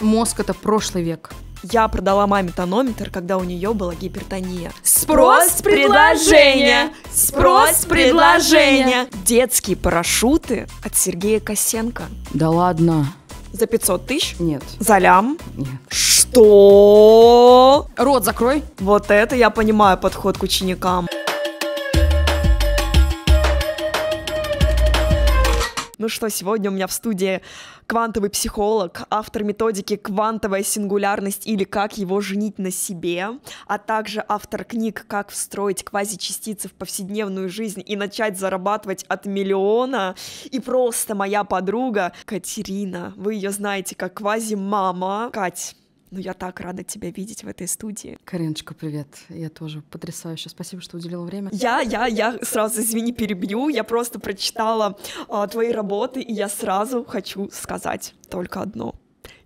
Мозг — это прошлый век. Я продала маме тонометр, когда у нее была гипертония. Спрос предложение! Спрос предложение! Детские парашюты от Сергея Косенко. Да ладно. За 500 тысяч? Нет. За лям? Нет. Что? Рот закрой. Вот это я понимаю подход к ученикам. Ну что, сегодня у меня в студии квантовый психолог, автор методики «Квантовая сингулярность» или «Как его женить на себе», а также автор книг «Как встроить квазичастицы в повседневную жизнь и начать зарабатывать от миллиона» и просто моя подруга Катерина. Вы ее знаете как квази-мама. Кать, ну, я так рада тебя видеть в этой студии. Кариночка, привет. Я тоже потрясающе. Спасибо, что уделила время. Я, я, я сразу, извини, перебью. Я просто прочитала э, твои работы, и я сразу хочу сказать только одно.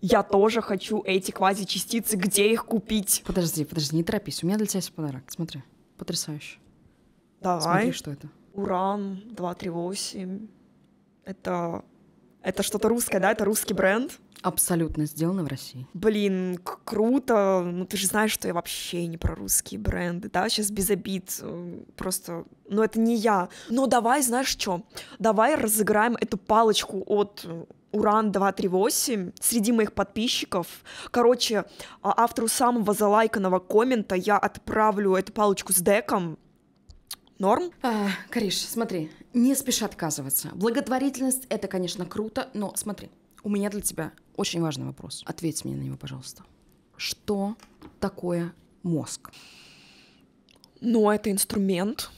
Я тоже хочу эти квазичастицы. где их купить? Подожди, подожди, не торопись. У меня для тебя есть подарок. Смотри, потрясающе. Давай. Смотри, что это. Уран 238. Это это что-то русское, да? Это русский бренд? Абсолютно сделано в России. Блин, круто. Ну ты же знаешь, что я вообще не про русские бренды, да? Сейчас без обид. Э, просто, ну это не я. Но давай, знаешь что? Давай разыграем эту палочку от э, Уран238 среди моих подписчиков. Короче, а, автору самого залайканного коммента я отправлю эту палочку с деком. Норм? А, Кариш, смотри, не спеши отказываться. Благотворительность — это, конечно, круто, но смотри, у меня для тебя очень важный вопрос. Ответь мне на него, пожалуйста. Что такое мозг? Ну, это инструмент,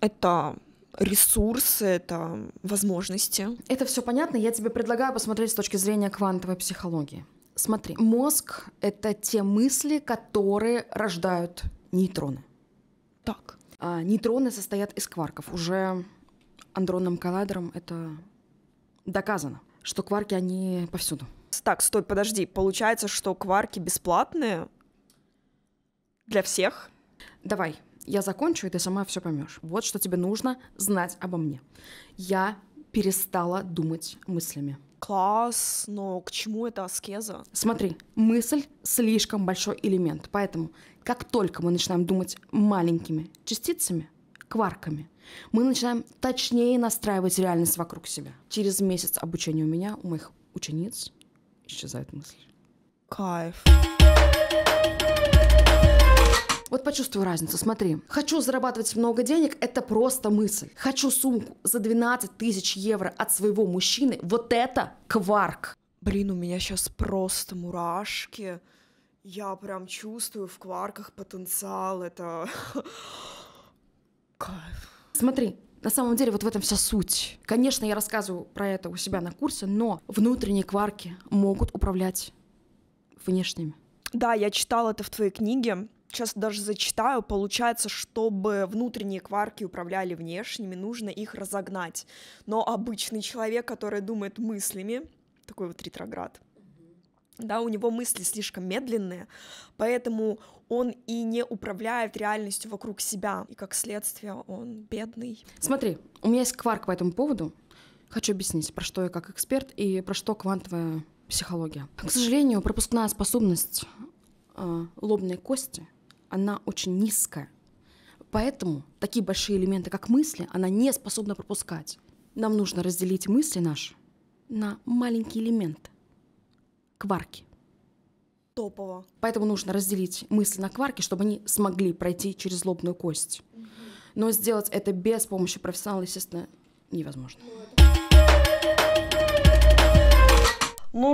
это ресурсы, это возможности. Это все понятно. Я тебе предлагаю посмотреть с точки зрения квантовой психологии. Смотри, мозг — это те мысли, которые рождают нейтроны. Так. А нейтроны состоят из кварков. Уже андронным коллайдером это доказано что кварки, они повсюду. Так, стой, подожди. Получается, что кварки бесплатные для всех? Давай, я закончу, и ты сама все поймешь. Вот что тебе нужно знать обо мне. Я перестала думать мыслями. Класс, но к чему это аскеза? Смотри, мысль слишком большой элемент, поэтому как только мы начинаем думать маленькими частицами, кварками. Мы начинаем точнее настраивать реальность вокруг себя. Через месяц обучения у меня, у моих учениц исчезает мысль. Кайф. Вот почувствую разницу. Смотри, хочу зарабатывать много денег, это просто мысль. Хочу сумку за 12 тысяч евро от своего мужчины, вот это кварк. Блин, у меня сейчас просто мурашки. Я прям чувствую в кварках потенциал. Это Кайф. Смотри, на самом деле вот в этом вся суть. Конечно, я рассказываю про это у себя на курсе, но внутренние кварки могут управлять внешними. Да, я читала это в твоей книге. Сейчас даже зачитаю. Получается, чтобы внутренние кварки управляли внешними, нужно их разогнать. Но обычный человек, который думает мыслями, такой вот ретроград, да, у него мысли слишком медленные, поэтому он и не управляет реальностью вокруг себя, и как следствие он бедный. Смотри, у меня есть кварк по этому поводу. Хочу объяснить, про что я как эксперт и про что квантовая психология. К сожалению, пропускная способность э, лобной кости, она очень низкая. Поэтому такие большие элементы, как мысли, она не способна пропускать. Нам нужно разделить мысли наши на маленькие элементы кварки. Топово. Поэтому нужно разделить мысли на кварки, чтобы они смогли пройти через лобную кость. Угу. Но сделать это без помощи профессионала, естественно, невозможно. Ну,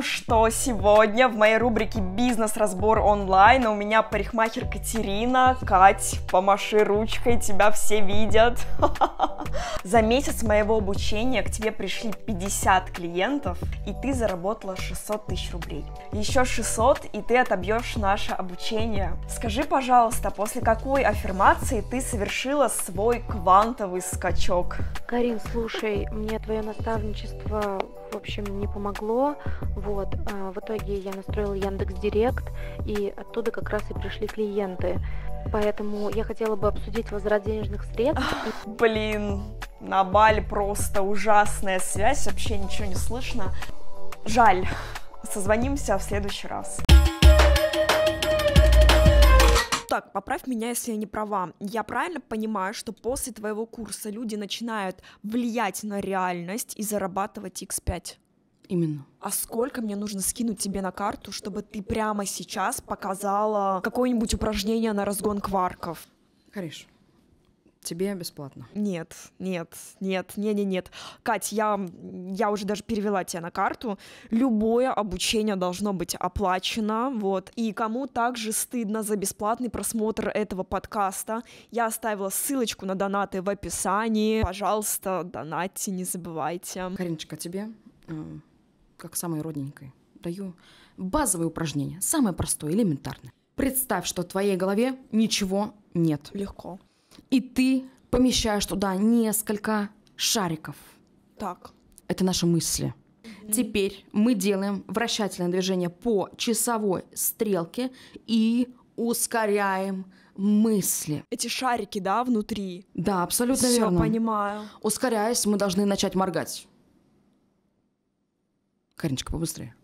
потому что сегодня в моей рубрике «Бизнес-разбор онлайн» у меня парикмахер Катерина. Кать, помаши ручкой, тебя все видят. За месяц моего обучения к тебе пришли 50 клиентов, и ты заработала 600 тысяч рублей. Еще 600, и ты отобьешь наше обучение. Скажи, пожалуйста, после какой аффирмации ты совершила свой квантовый скачок? Карин, слушай, мне твое наставничество в общем, не помогло. Вот, э, в итоге я настроила Яндекс Директ, и оттуда как раз и пришли клиенты. Поэтому я хотела бы обсудить возврат денежных средств. Ах, блин, на Бали просто ужасная связь, вообще ничего не слышно. Жаль. Созвонимся в следующий раз. так, поправь меня, если я не права. Я правильно понимаю, что после твоего курса люди начинают влиять на реальность и зарабатывать X5? Именно. А сколько мне нужно скинуть тебе на карту, чтобы ты прямо сейчас показала какое-нибудь упражнение на разгон кварков? Хорошо тебе бесплатно. Нет, нет, нет, не, не, нет. Кать, я, я уже даже перевела тебя на карту. Любое обучение должно быть оплачено, вот. И кому также стыдно за бесплатный просмотр этого подкаста, я оставила ссылочку на донаты в описании. Пожалуйста, донатьте, не забывайте. Кариночка, а тебе, э, как самой родненькой, даю базовые упражнения, самое простое, элементарное. Представь, что в твоей голове ничего нет. Легко и ты помещаешь туда несколько шариков. Так. Это наши мысли. Теперь мы делаем вращательное движение по часовой стрелке и ускоряем мысли. Эти шарики, да, внутри? Да, абсолютно Всё верно. Все понимаю. Ускоряясь, мы должны начать моргать. Кариночка, побыстрее.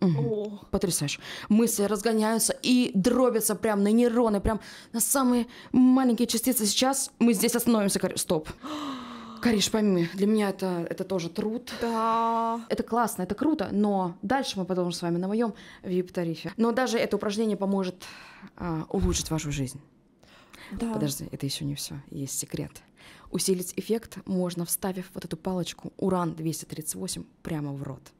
Угу. Потрясающе. Мысли разгоняются и дробятся прям на нейроны, прям на самые маленькие частицы. Сейчас мы здесь остановимся. Стоп. Кариш, пойми, для меня это, это тоже труд. Да. Это классно, это круто, но дальше мы продолжим с вами на моем VIP-тарифе. Но даже это упражнение поможет а, улучшить вашу жизнь. Да. Подожди, это еще не все. Есть секрет. Усилить эффект можно, вставив вот эту палочку уран-238 прямо в рот.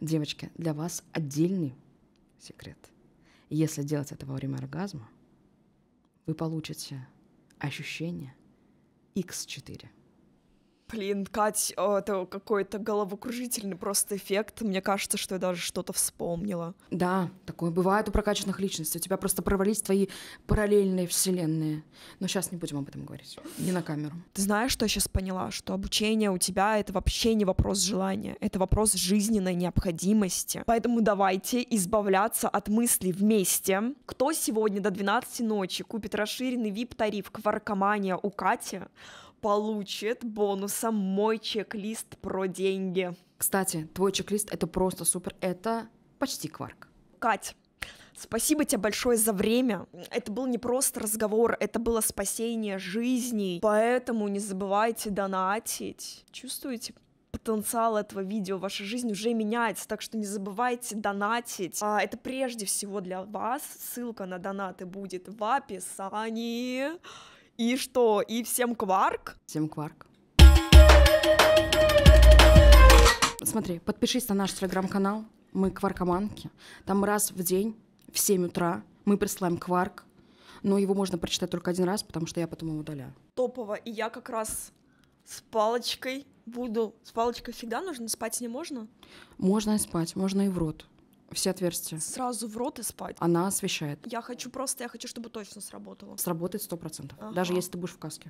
Девочки, для вас отдельный секрет. Если делать это во время оргазма, вы получите ощущение X4. Блин, Кать, а, это какой-то головокружительный просто эффект. Мне кажется, что я даже что-то вспомнила. Да, такое бывает у прокачанных личностей. У тебя просто провалились твои параллельные вселенные. Но сейчас не будем об этом говорить. Не на камеру. Ты знаешь, что я сейчас поняла? Что обучение у тебя — это вообще не вопрос желания. Это вопрос жизненной необходимости. Поэтому давайте избавляться от мыслей вместе. Кто сегодня до 12 ночи купит расширенный VIP-тариф «Кваркомания» у Кати, получит бонусом мой чек-лист про деньги. Кстати, твой чек-лист это просто супер, это почти кварк. Кать, Спасибо тебе большое за время. Это был не просто разговор, это было спасение жизней. Поэтому не забывайте донатить. Чувствуете потенциал этого видео, ваша жизнь уже меняется, так что не забывайте донатить. А это прежде всего для вас. Ссылка на донаты будет в описании. И что? И всем кварк? Всем кварк. Смотри, подпишись на наш телеграм-канал. Мы кваркоманки. Там раз в день в 7 утра мы присылаем кварк. Но его можно прочитать только один раз, потому что я потом его удаляю. Топово. И я как раз с палочкой буду. С палочкой всегда нужно? Спать не можно? Можно и спать, можно и в рот. Все отверстия. Сразу в рот и спать. Она освещает. Я хочу просто, я хочу, чтобы точно сработало. Сработает сто процентов. Ага. Даже если ты будешь в каске.